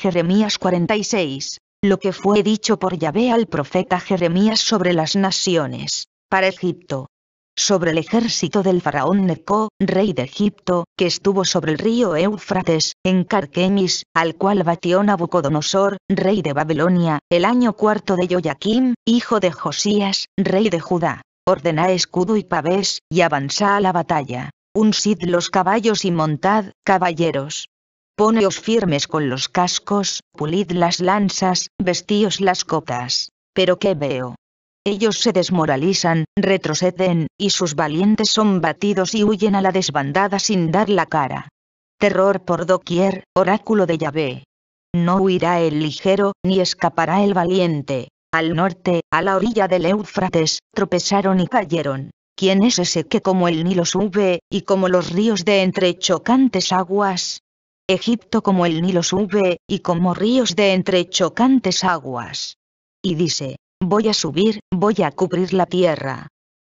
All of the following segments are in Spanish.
Jeremías 46. Lo que fue dicho por Yahvé al profeta Jeremías sobre las naciones, para Egipto. Sobre el ejército del faraón Neco, rey de Egipto, que estuvo sobre el río Éufrates, en Carquemis, al cual batió Nabucodonosor, rey de Babilonia, el año cuarto de Joaquim, hijo de Josías, rey de Judá. Ordena escudo y pavés, y avanza a la batalla. Uncid los caballos y montad, caballeros poneos firmes con los cascos, pulid las lanzas, vestíos las copas. Pero ¿qué veo? Ellos se desmoralizan, retroceden, y sus valientes son batidos y huyen a la desbandada sin dar la cara. Terror por doquier, oráculo de Yahvé. No huirá el ligero, ni escapará el valiente. Al norte, a la orilla del Éufrates, tropezaron y cayeron. ¿Quién es ese que como el Nilo sube, y como los ríos de entre chocantes aguas, Egipto como el Nilo sube, y como ríos de entrechocantes aguas. Y dice, voy a subir, voy a cubrir la tierra.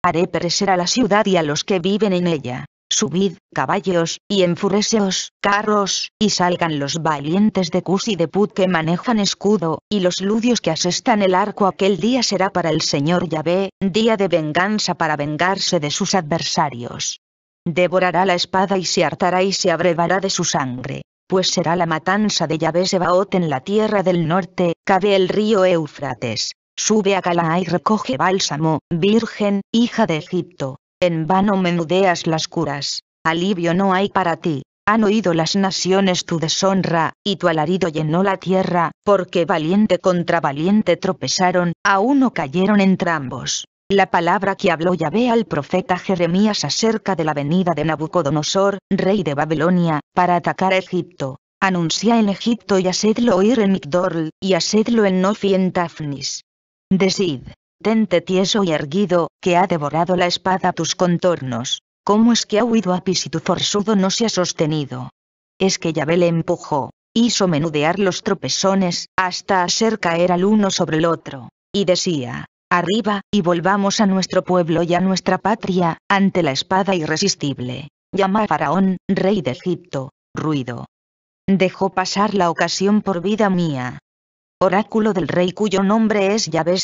Haré perecer a la ciudad y a los que viven en ella. Subid, caballos, y enfureceos, carros, y salgan los valientes de Cus y de Put que manejan escudo, y los ludios que asestan el arco aquel día será para el Señor Yahvé, día de venganza para vengarse de sus adversarios. Devorará la espada y se hartará y se abrevará de su sangre pues será la matanza de Yahvé Sebaot en la tierra del norte, cabe el río Eufrates. sube a Calá y recoge bálsamo, virgen, hija de Egipto, en vano menudeas las curas, alivio no hay para ti. Han oído las naciones tu deshonra, y tu alarido llenó la tierra, porque valiente contra valiente tropezaron, a uno cayeron entrambos. La palabra que habló Yahvé al profeta Jeremías acerca de la venida de Nabucodonosor, rey de Babilonia, para atacar Egipto. Anuncia en Egipto y hacedlo oír en Migdol, y hacedlo en Nofi en Tafnis. Decid, tente tieso y erguido, que ha devorado la espada tus contornos. ¿Cómo es que ha huido Pis y tu forzudo no se ha sostenido? Es que Yahvé le empujó, hizo menudear los tropezones, hasta hacer caer al uno sobre el otro, y decía, arriba, y volvamos a nuestro pueblo y a nuestra patria, ante la espada irresistible. Llama a Faraón, rey de Egipto. Ruido. Dejó pasar la ocasión por vida mía. Oráculo del rey cuyo nombre es Yahvé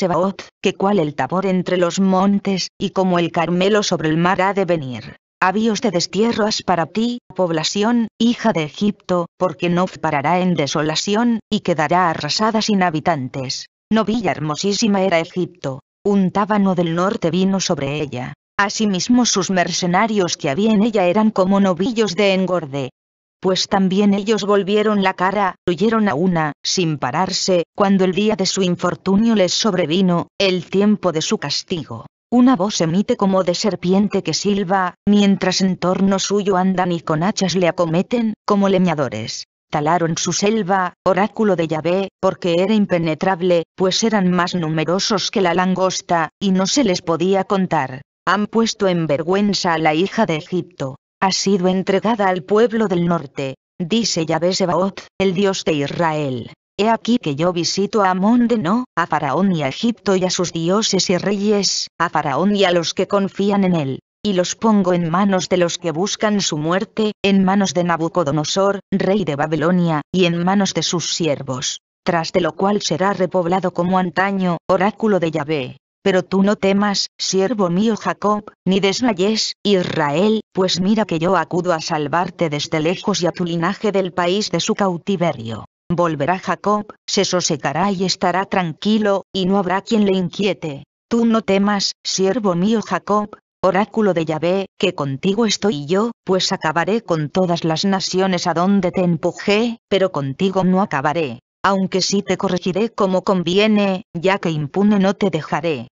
que cual el tabor entre los montes, y como el Carmelo sobre el mar ha de venir. Avíos de destierro para ti, población, hija de Egipto, porque no parará en desolación, y quedará arrasada sin habitantes. Novilla hermosísima era Egipto, un tábano del norte vino sobre ella. Asimismo sus mercenarios que había en ella eran como novillos de engorde. Pues también ellos volvieron la cara, huyeron a una, sin pararse, cuando el día de su infortunio les sobrevino, el tiempo de su castigo. Una voz emite como de serpiente que silba, mientras en torno suyo andan y con hachas le acometen, como leñadores talaron su selva, oráculo de Yahvé, porque era impenetrable, pues eran más numerosos que la langosta, y no se les podía contar. Han puesto en vergüenza a la hija de Egipto. Ha sido entregada al pueblo del norte, dice Yahvé Sebaot, el dios de Israel. He aquí que yo visito a Amón de No, a Faraón y a Egipto y a sus dioses y reyes, a Faraón y a los que confían en él, y los pongo en manos de los que buscan su muerte, en manos de Nabucodonosor, rey de Babilonia, y en manos de sus siervos. Tras de lo cual será repoblado como antaño, oráculo de Yahvé. Pero tú no temas, siervo mío Jacob, ni desmayes, Israel, pues mira que yo acudo a salvarte desde lejos y a tu linaje del país de su cautiverio. Volverá Jacob, se sosegará y estará tranquilo, y no habrá quien le inquiete. Tú no temas, siervo mío Jacob, Oráculo de Yahvé, que contigo estoy yo, pues acabaré con todas las naciones a donde te empujé, pero contigo no acabaré. Aunque sí te corregiré como conviene, ya que impune no te dejaré.